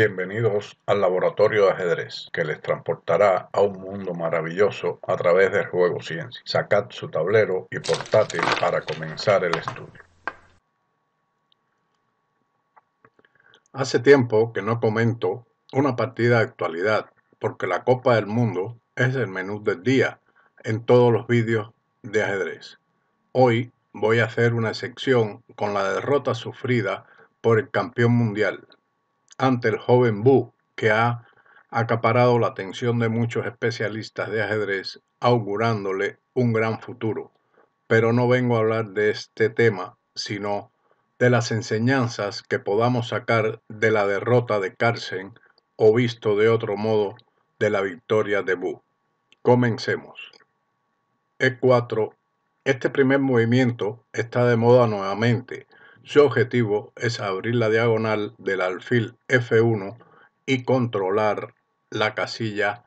Bienvenidos al laboratorio de ajedrez, que les transportará a un mundo maravilloso a través del juego ciencia. Sacad su tablero y portátil para comenzar el estudio. Hace tiempo que no comento una partida de actualidad, porque la Copa del Mundo es el menú del día en todos los vídeos de ajedrez. Hoy voy a hacer una sección con la derrota sufrida por el campeón mundial, ante el joven Bu, que ha acaparado la atención de muchos especialistas de ajedrez, augurándole un gran futuro. Pero no vengo a hablar de este tema, sino de las enseñanzas que podamos sacar de la derrota de Carlsen o visto de otro modo de la victoria de Bu. Comencemos. E4. Este primer movimiento está de moda nuevamente, su objetivo es abrir la diagonal del alfil F1 y controlar la casilla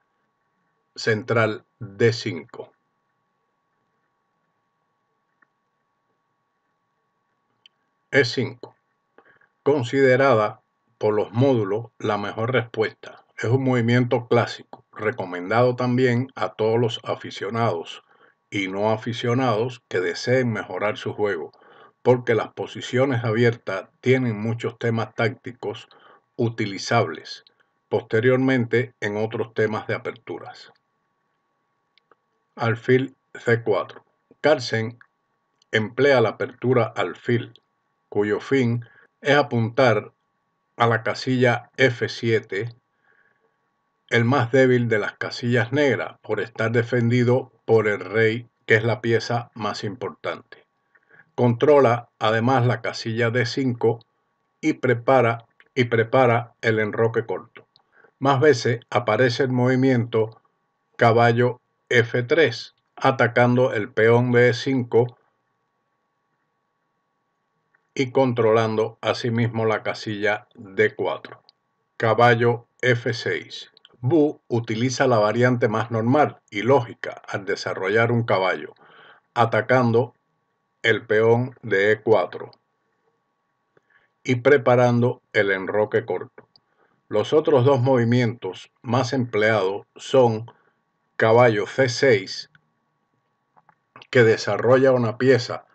central D5. E5. Considerada por los módulos la mejor respuesta. Es un movimiento clásico, recomendado también a todos los aficionados y no aficionados que deseen mejorar su juego porque las posiciones abiertas tienen muchos temas tácticos utilizables posteriormente en otros temas de aperturas. Alfil C4. Carlsen emplea la apertura alfil, cuyo fin es apuntar a la casilla F7, el más débil de las casillas negras, por estar defendido por el rey, que es la pieza más importante. Controla además la casilla D5 y prepara, y prepara el enroque corto. Más veces aparece el movimiento caballo F3 atacando el peón b 5 e y controlando asimismo la casilla D4. Caballo F6. Bu utiliza la variante más normal y lógica al desarrollar un caballo, atacando el peón de E4 y preparando el enroque corto. Los otros dos movimientos más empleados son caballo C6, que desarrolla una pieza,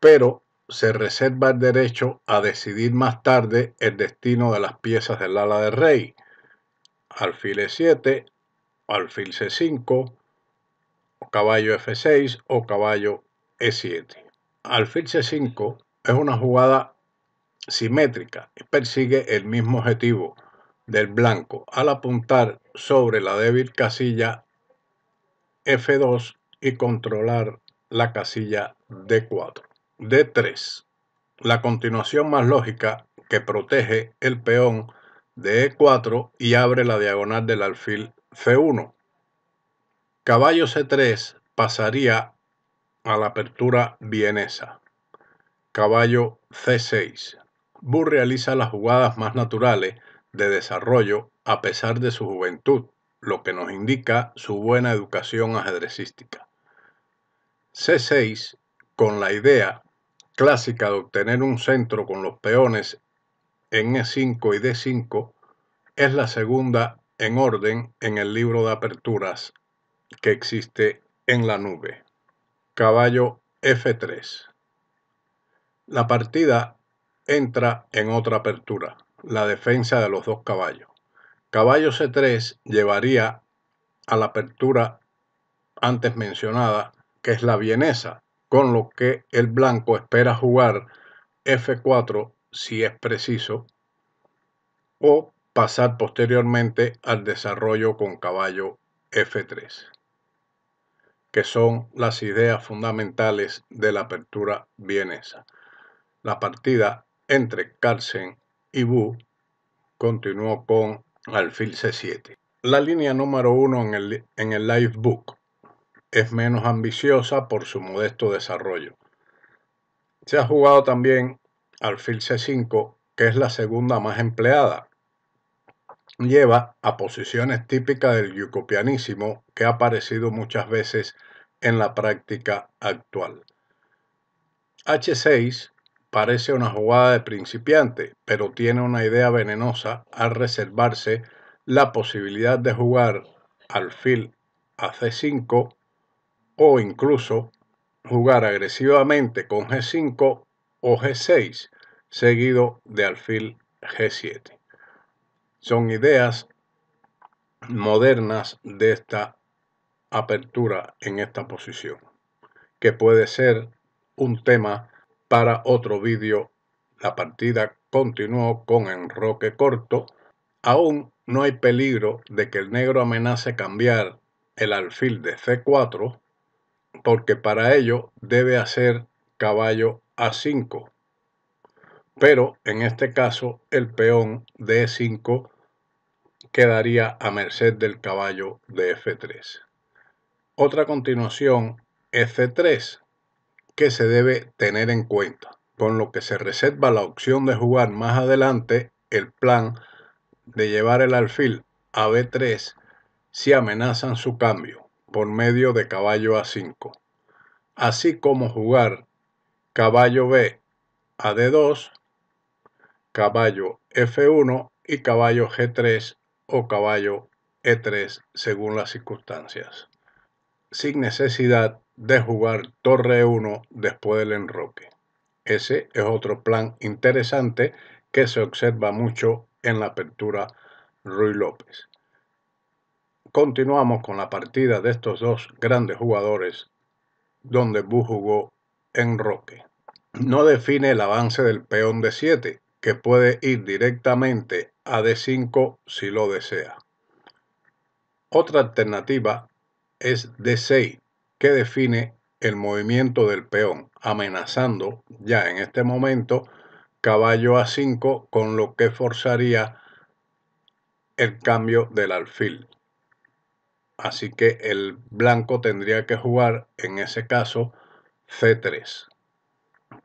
pero se reserva el derecho a decidir más tarde el destino de las piezas del ala de rey. Alfil E7, alfil C5, caballo F6 o caballo e7. Alfil C5 es una jugada simétrica y persigue el mismo objetivo del blanco al apuntar sobre la débil casilla F2 y controlar la casilla D4. D3. La continuación más lógica que protege el peón de E4 y abre la diagonal del alfil C1. Caballo C3 pasaría a la apertura vienesa. Caballo C6. Bu realiza las jugadas más naturales de desarrollo a pesar de su juventud, lo que nos indica su buena educación ajedrecística. C6, con la idea clásica de obtener un centro con los peones en E5 y D5, es la segunda en orden en el libro de aperturas que existe en la nube caballo f3. La partida entra en otra apertura, la defensa de los dos caballos. Caballo c3 llevaría a la apertura antes mencionada, que es la vienesa, con lo que el blanco espera jugar f4 si es preciso, o pasar posteriormente al desarrollo con caballo f3 que son las ideas fundamentales de la apertura vienesa. La partida entre Carlsen y Bu continuó con alfil C7. La línea número uno en el, en live book es menos ambiciosa por su modesto desarrollo. Se ha jugado también alfil C5, que es la segunda más empleada. Lleva a posiciones típicas del yucopianísimo que ha aparecido muchas veces en la práctica actual. H6 parece una jugada de principiante, pero tiene una idea venenosa al reservarse la posibilidad de jugar alfil a C5 o incluso jugar agresivamente con G5 o G6 seguido de alfil G7. Son ideas modernas de esta apertura en esta posición, que puede ser un tema para otro vídeo. La partida continuó con enroque corto. Aún no hay peligro de que el negro amenace cambiar el alfil de C4 porque para ello debe hacer caballo A5. Pero en este caso el peón de E5 quedaría a merced del caballo de F3. Otra continuación F3 e que se debe tener en cuenta, con lo que se reserva la opción de jugar más adelante el plan de llevar el alfil a B3 si amenazan su cambio por medio de caballo A5, así como jugar caballo B a D2, caballo F1 y caballo G3 o caballo E3 según las circunstancias sin necesidad de jugar torre 1 después del enroque. Ese es otro plan interesante que se observa mucho en la apertura Ruy López. Continuamos con la partida de estos dos grandes jugadores donde Bu jugó enroque. No define el avance del peón de 7, que puede ir directamente a D5 si lo desea. Otra alternativa es D6, que define el movimiento del peón, amenazando ya en este momento caballo a 5, con lo que forzaría el cambio del alfil. Así que el blanco tendría que jugar, en ese caso, C3,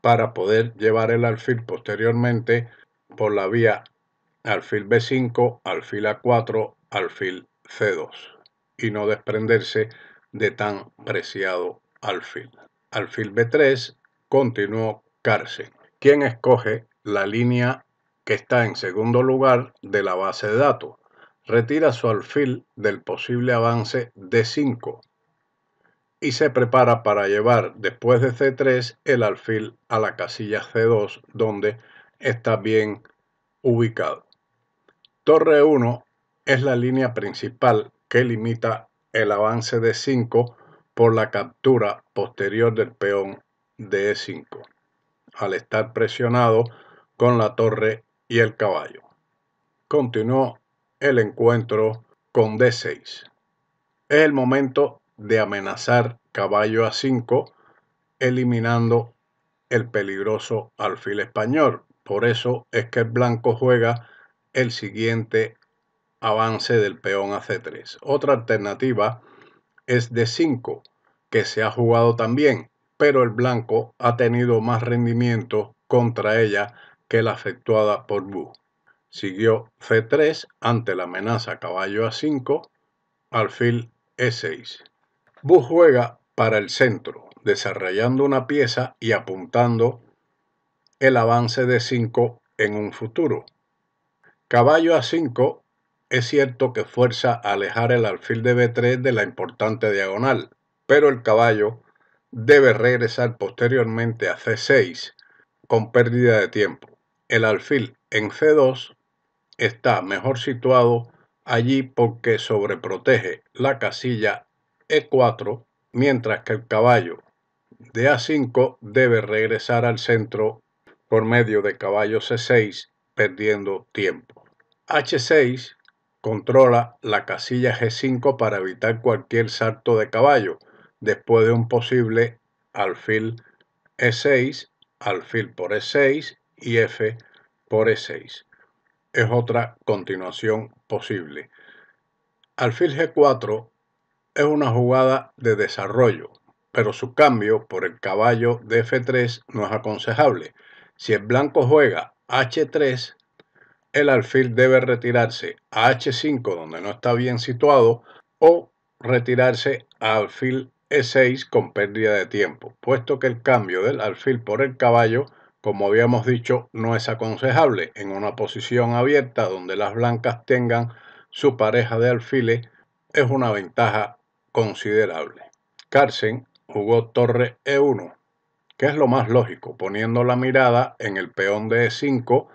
para poder llevar el alfil posteriormente por la vía alfil B5, alfil A4, alfil C2 y no desprenderse de tan preciado alfil. Alfil B3 continuó Carse, quien escoge la línea que está en segundo lugar de la base de datos. Retira su alfil del posible avance D5 y se prepara para llevar después de C3 el alfil a la casilla C2 donde está bien ubicado. Torre 1 es la línea principal que limita el avance de 5 por la captura posterior del peón de E5, al estar presionado con la torre y el caballo. Continuó el encuentro con D6. Es el momento de amenazar caballo a 5, eliminando el peligroso alfil español. Por eso es que el blanco juega el siguiente avance del peón a C3. Otra alternativa es D5, que se ha jugado también, pero el blanco ha tenido más rendimiento contra ella que la efectuada por Bu. Siguió C3 ante la amenaza caballo A5, alfil E6. Bu juega para el centro, desarrollando una pieza y apuntando el avance de 5 en un futuro. Caballo a 5 es cierto que fuerza a alejar el alfil de B3 de la importante diagonal, pero el caballo debe regresar posteriormente a C6 con pérdida de tiempo. El alfil en C2 está mejor situado allí porque sobreprotege la casilla E4, mientras que el caballo de A5 debe regresar al centro por medio de caballo C6 perdiendo tiempo. H6 Controla la casilla G5 para evitar cualquier salto de caballo después de un posible alfil E6, alfil por E6 y F por E6. Es otra continuación posible. Alfil G4 es una jugada de desarrollo, pero su cambio por el caballo de F3 no es aconsejable. Si el blanco juega H3, el alfil debe retirarse a H5 donde no está bien situado o retirarse a alfil E6 con pérdida de tiempo, puesto que el cambio del alfil por el caballo, como habíamos dicho, no es aconsejable en una posición abierta donde las blancas tengan su pareja de alfiles es una ventaja considerable. Carsen jugó torre E1, que es lo más lógico, poniendo la mirada en el peón de E5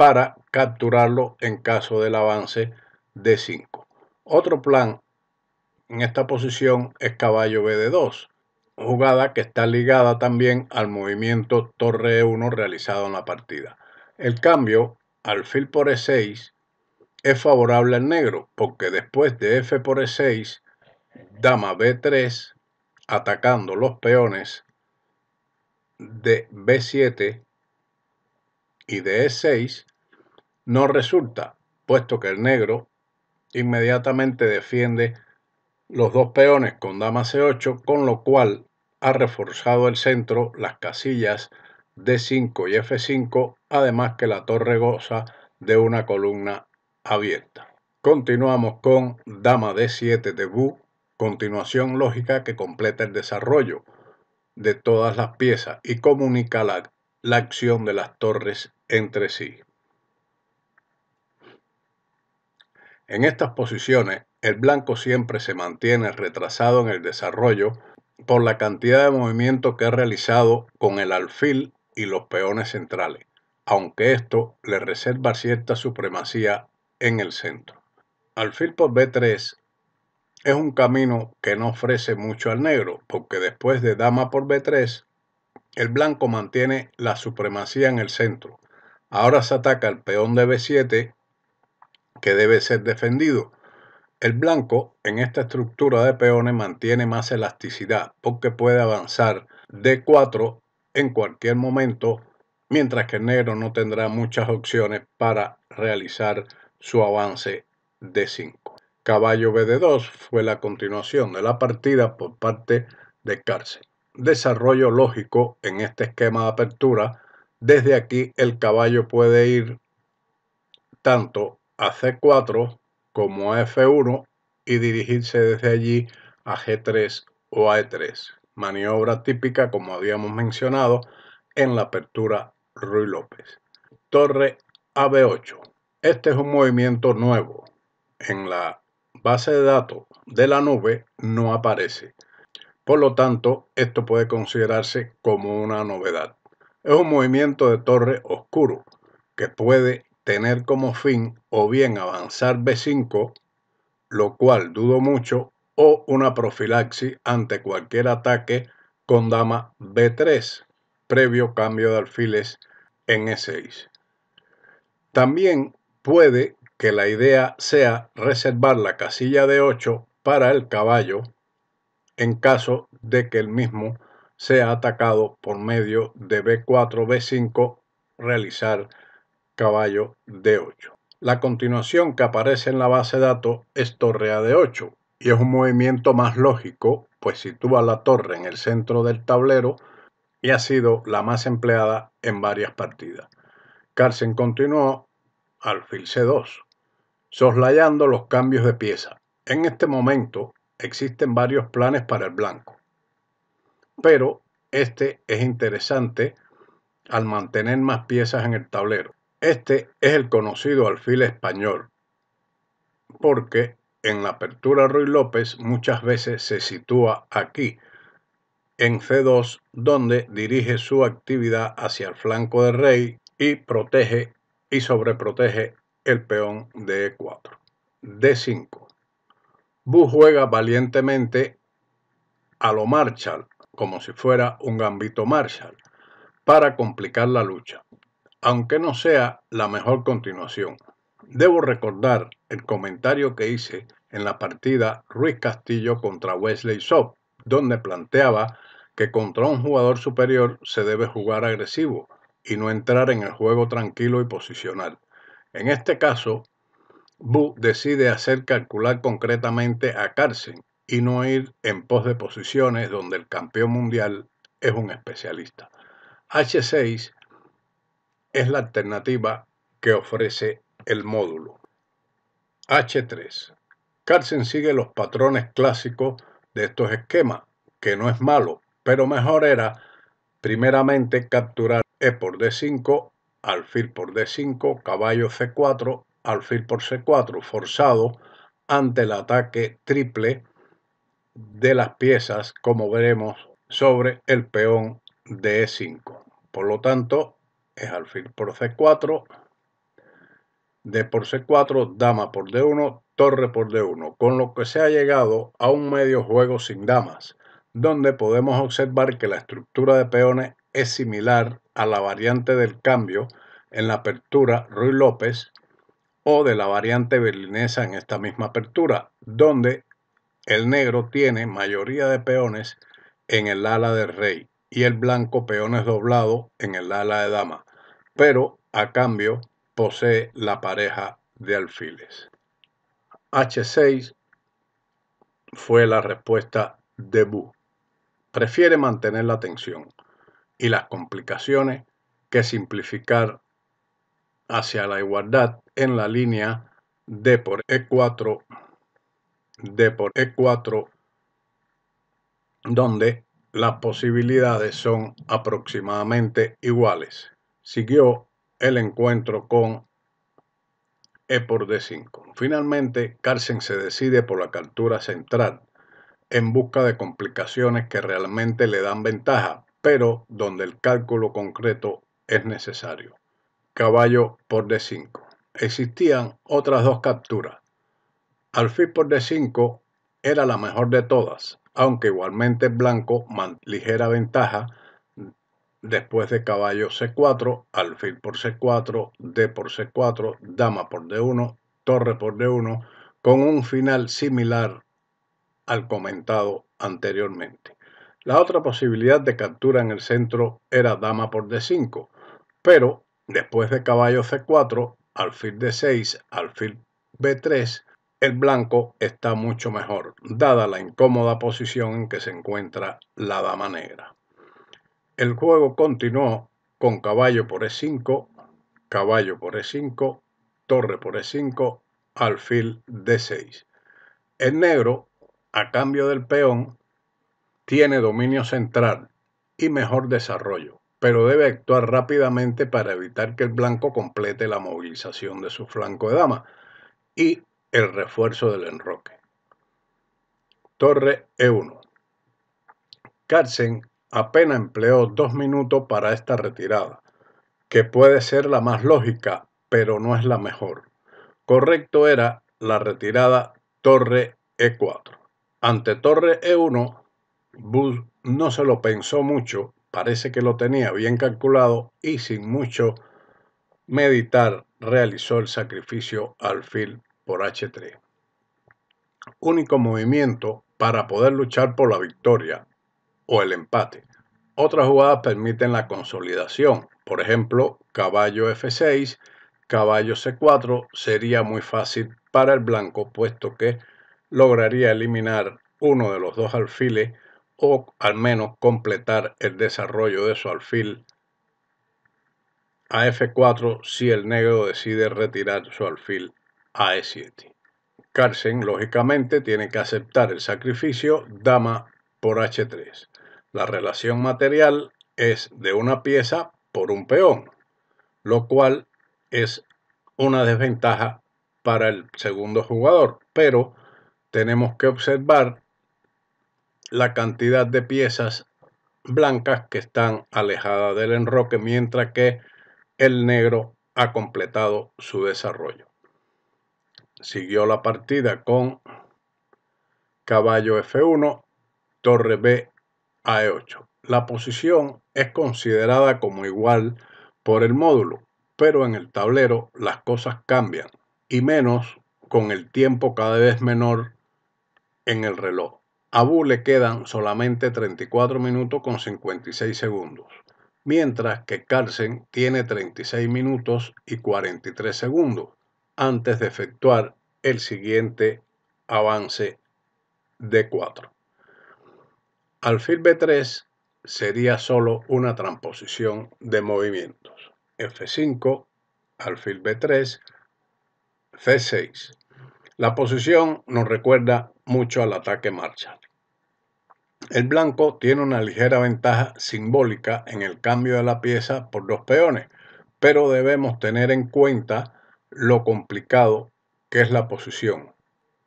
para capturarlo en caso del avance de 5. Otro plan en esta posición es caballo bd 2, jugada que está ligada también al movimiento torre E1 realizado en la partida. El cambio al alfil por E6 es favorable al negro porque después de F por E6, dama B3 atacando los peones de B7 y de E6 no resulta, puesto que el negro inmediatamente defiende los dos peones con dama c8, con lo cual ha reforzado el centro, las casillas d5 y f5, además que la torre goza de una columna abierta. Continuamos con dama d7 de bu continuación lógica que completa el desarrollo de todas las piezas y comunica la acción de las torres entre sí. En estas posiciones, el blanco siempre se mantiene retrasado en el desarrollo por la cantidad de movimiento que ha realizado con el alfil y los peones centrales, aunque esto le reserva cierta supremacía en el centro. Alfil por B3 es un camino que no ofrece mucho al negro, porque después de dama por B3, el blanco mantiene la supremacía en el centro. Ahora se ataca el peón de B7 que debe ser defendido. El blanco en esta estructura de peones mantiene más elasticidad porque puede avanzar de 4 en cualquier momento, mientras que el negro no tendrá muchas opciones para realizar su avance de 5. Caballo BD2 fue la continuación de la partida por parte de Cárcel. Desarrollo lógico en este esquema de apertura. Desde aquí el caballo puede ir tanto a C4 como F1 y dirigirse desde allí a G3 o a E3, maniobra típica como habíamos mencionado en la apertura Ruy López. Torre a 8 Este es un movimiento nuevo. En la base de datos de la nube no aparece. Por lo tanto, esto puede considerarse como una novedad. Es un movimiento de torre oscuro que puede tener como fin o bien avanzar B5, lo cual dudo mucho, o una profilaxis ante cualquier ataque con dama B3, previo cambio de alfiles en E6. También puede que la idea sea reservar la casilla de 8 para el caballo en caso de que el mismo sea atacado por medio de B4, B5, realizar caballo d 8. La continuación que aparece en la base de datos es torre a de 8 y es un movimiento más lógico, pues sitúa la torre en el centro del tablero y ha sido la más empleada en varias partidas. Carlsen continuó alfil C2, soslayando los cambios de pieza. En este momento existen varios planes para el blanco, pero este es interesante al mantener más piezas en el tablero. Este es el conocido alfil español, porque en la apertura Ruy López muchas veces se sitúa aquí, en C2, donde dirige su actividad hacia el flanco de rey y protege y sobreprotege el peón de E4. D5. Bu juega valientemente a lo Marshall, como si fuera un gambito Marshall, para complicar la lucha aunque no sea la mejor continuación. Debo recordar el comentario que hice en la partida Ruiz Castillo contra Wesley Sob, donde planteaba que contra un jugador superior se debe jugar agresivo y no entrar en el juego tranquilo y posicional. En este caso, Bu decide hacer calcular concretamente a Carlsen y no ir en pos de posiciones donde el campeón mundial es un especialista. H6 es la alternativa que ofrece el módulo. H3. Carlsen sigue los patrones clásicos de estos esquemas, que no es malo, pero mejor era primeramente capturar E por D5, alfil por D5, caballo C4, alfil por C4, forzado ante el ataque triple de las piezas, como veremos, sobre el peón de E5. Por lo tanto, es alfil por c4, d por c4, dama por d1, torre por d1, con lo que se ha llegado a un medio juego sin damas, donde podemos observar que la estructura de peones es similar a la variante del cambio en la apertura Ruy López o de la variante berlinesa en esta misma apertura, donde el negro tiene mayoría de peones en el ala de rey y el blanco peones doblado en el ala de dama, pero a cambio posee la pareja de alfiles. H6 fue la respuesta de Bu. Prefiere mantener la tensión y las complicaciones que simplificar hacia la igualdad en la línea D por E4, D por E4, donde las posibilidades son aproximadamente iguales siguió el encuentro con E por D5. Finalmente, Carlsen se decide por la captura central en busca de complicaciones que realmente le dan ventaja, pero donde el cálculo concreto es necesario. Caballo por D5. Existían otras dos capturas. Alfil por D5 era la mejor de todas, aunque igualmente blanco ligera ventaja después de caballo C4, alfil por C4, D por C4, dama por D1, torre por D1, con un final similar al comentado anteriormente. La otra posibilidad de captura en el centro era dama por D5, pero después de caballo C4, alfil D6, alfil B3, el blanco está mucho mejor, dada la incómoda posición en que se encuentra la dama negra. El juego continuó con caballo por e5, caballo por e5, torre por e5, alfil d6. El negro, a cambio del peón, tiene dominio central y mejor desarrollo, pero debe actuar rápidamente para evitar que el blanco complete la movilización de su flanco de dama y el refuerzo del enroque. Torre E1. Carlsen apenas empleó dos minutos para esta retirada, que puede ser la más lógica, pero no es la mejor. Correcto era la retirada torre E4. Ante torre E1, Bush no se lo pensó mucho, parece que lo tenía bien calculado y sin mucho meditar realizó el sacrificio alfil por H3. Único movimiento para poder luchar por la victoria o el empate. Otras jugadas permiten la consolidación. Por ejemplo, caballo F6, caballo C4 sería muy fácil para el blanco puesto que lograría eliminar uno de los dos alfiles o al menos completar el desarrollo de su alfil a F4 si el negro decide retirar su alfil a E7. Carlsen, lógicamente, tiene que aceptar el sacrificio dama por H3. La relación material es de una pieza por un peón, lo cual es una desventaja para el segundo jugador, pero tenemos que observar la cantidad de piezas blancas que están alejadas del enroque, mientras que el negro ha completado su desarrollo. Siguió la partida con caballo F1, torre B a 8 La posición es considerada como igual por el módulo, pero en el tablero las cosas cambian y menos con el tiempo cada vez menor en el reloj. A le quedan solamente 34 minutos con 56 segundos, mientras que Carlsen tiene 36 minutos y 43 segundos antes de efectuar el siguiente avance de 4. Alfil B3 sería solo una transposición de movimientos. F5, alfil B3, C6. La posición nos recuerda mucho al ataque marcha. El blanco tiene una ligera ventaja simbólica en el cambio de la pieza por dos peones, pero debemos tener en cuenta lo complicado que es la posición.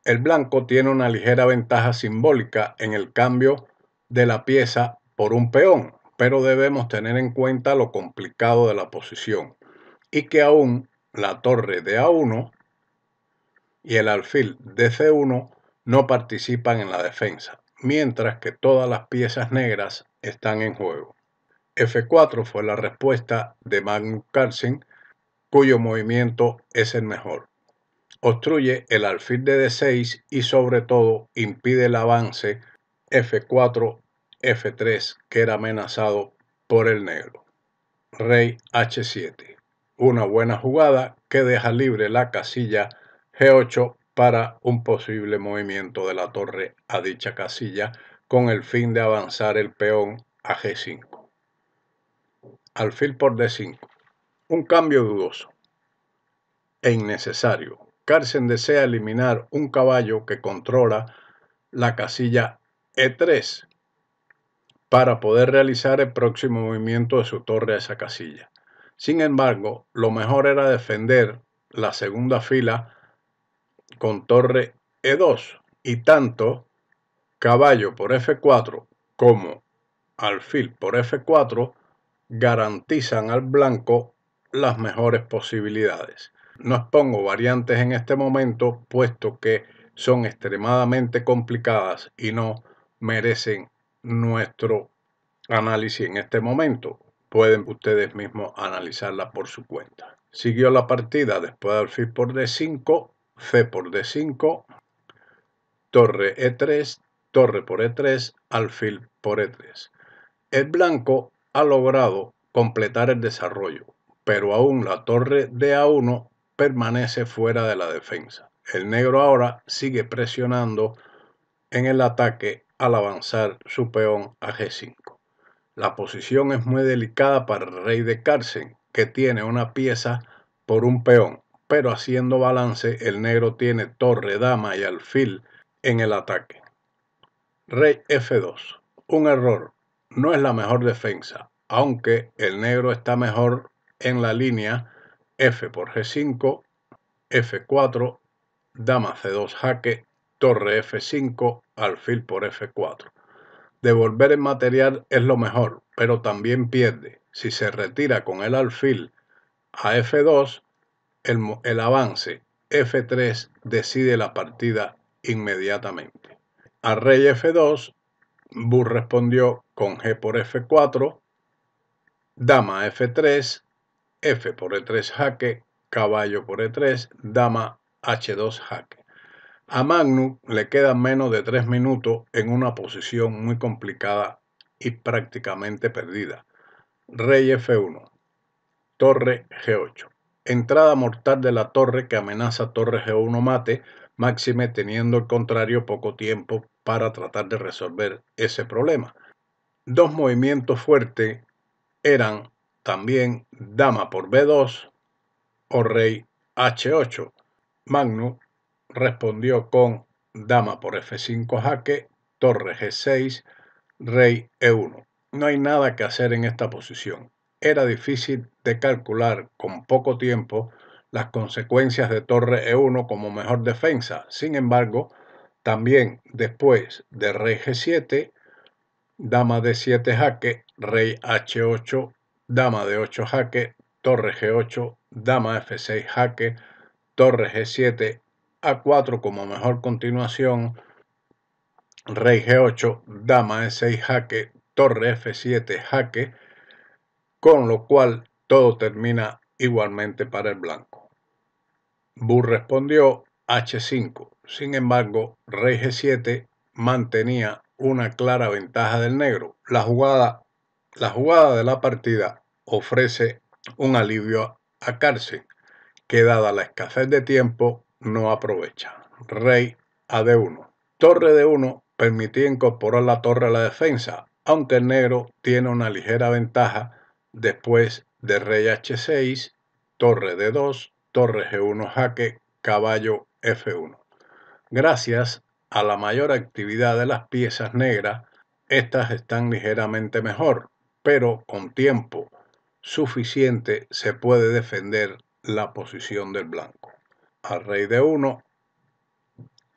El blanco tiene una ligera ventaja simbólica en el cambio de la pieza por un peón, pero debemos tener en cuenta lo complicado de la posición y que aún la torre de A1 y el alfil de C1 no participan en la defensa, mientras que todas las piezas negras están en juego. F4 fue la respuesta de Magnus Carlsen, cuyo movimiento es el mejor. Obstruye el alfil de D6 y sobre todo impide el avance F4, F3, que era amenazado por el negro. Rey H7. Una buena jugada que deja libre la casilla G8 para un posible movimiento de la torre a dicha casilla con el fin de avanzar el peón a G5. Alfil por D5. Un cambio dudoso e innecesario. Carlsen desea eliminar un caballo que controla la casilla e3 para poder realizar el próximo movimiento de su torre a esa casilla. Sin embargo, lo mejor era defender la segunda fila con torre E2 y tanto caballo por F4 como alfil por F4 garantizan al blanco las mejores posibilidades. No expongo variantes en este momento puesto que son extremadamente complicadas y no merecen nuestro análisis en este momento. Pueden ustedes mismos analizarla por su cuenta. Siguió la partida después de e e alfil por D5, e C por D5, torre E3, torre por E3, alfil por E3. El blanco ha logrado completar el desarrollo, pero aún la torre de A1 permanece fuera de la defensa. El negro ahora sigue presionando en el ataque al avanzar su peón a G5. La posición es muy delicada para el rey de Carsen, que tiene una pieza por un peón, pero haciendo balance el negro tiene torre, dama y alfil en el ataque. Rey F2. Un error. No es la mejor defensa, aunque el negro está mejor en la línea F por G5, F4, dama C2 jaque, torre F5, alfil por f4. Devolver el material es lo mejor, pero también pierde. Si se retira con el alfil a f2, el, avance f3 decide la partida inmediatamente. A rey f2, Bur respondió con g por f4, dama f3, f por e3 jaque, caballo por e3, dama h2 jaque. A Magnus le quedan menos de tres minutos en una posición muy complicada y prácticamente perdida. Rey F1, Torre G8. Entrada mortal de la torre que amenaza Torre G1 mate, máxime teniendo el contrario poco tiempo para tratar de resolver ese problema. Dos movimientos fuertes eran también Dama por B2 o Rey H8. Magnus respondió con dama por f5 jaque, torre g6, rey e1. No hay nada que hacer en esta posición. Era difícil de calcular con poco tiempo las consecuencias de torre e1 como mejor defensa. Sin embargo, también después de rey g7, dama d7 jaque, rey h8, dama d8 jaque, torre g8, dama f6 jaque, torre g7, a 4 como mejor continuación, rey g8, dama e6 jaque, torre f7 jaque, con lo cual todo termina igualmente para el blanco. Burr respondió h5, sin embargo, rey g7 mantenía una clara ventaja del negro. La jugada, la jugada de la partida ofrece un alivio a Carlsen, que dada la escasez de tiempo no aprovecha. Rey a 1 Torre de 1 permitía incorporar la torre a la defensa, aunque el negro tiene una ligera ventaja después de rey h6, torre d2, torre g1 jaque, caballo f1. Gracias a la mayor actividad de las piezas negras, estas están ligeramente mejor, pero con tiempo suficiente se puede defender la posición del blanco al rey de 1.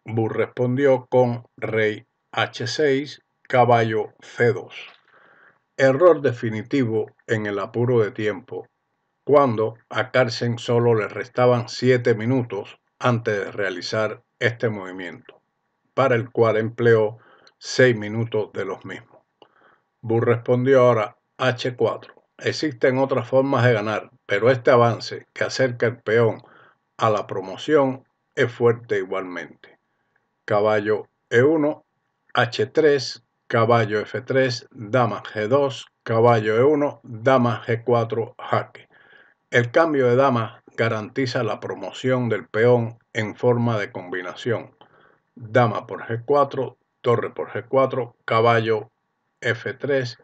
Bur respondió con rey h6, caballo c2. Error definitivo en el apuro de tiempo, cuando a Carlsen solo le restaban 7 minutos antes de realizar este movimiento, para el cual empleó 6 minutos de los mismos. Bur respondió ahora h4. Existen otras formas de ganar, pero este avance que acerca el peón a la promoción es fuerte igualmente. Caballo E1, H3, caballo F3, dama G2, caballo E1, dama G4, jaque. El cambio de dama garantiza la promoción del peón en forma de combinación. Dama por G4, torre por G4, caballo F3,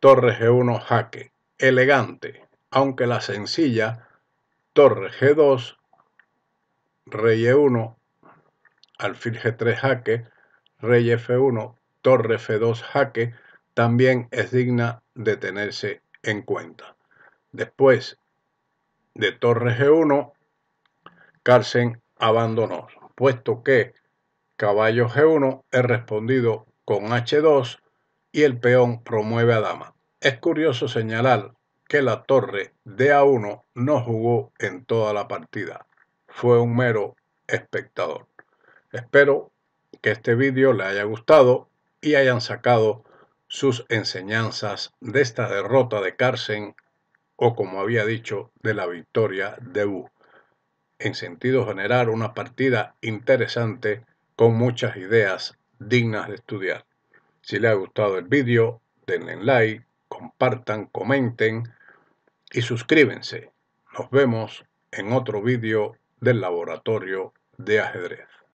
torre G1, jaque. Elegante, aunque la sencilla, torre G2, rey e1, alfil g3 jaque, rey f1, torre f2 jaque, también es digna de tenerse en cuenta. Después de torre g1, Carlsen abandonó, puesto que caballo g1 es respondido con h2 y el peón promueve a dama. Es curioso señalar que la torre d a1 no jugó en toda la partida fue un mero espectador. Espero que este vídeo le haya gustado y hayan sacado sus enseñanzas de esta derrota de carsen o como había dicho de la victoria de Wu En sentido general una partida interesante con muchas ideas dignas de estudiar. Si les ha gustado el vídeo, denle like, compartan, comenten y suscríbense. Nos vemos en otro vídeo del laboratorio de ajedrez.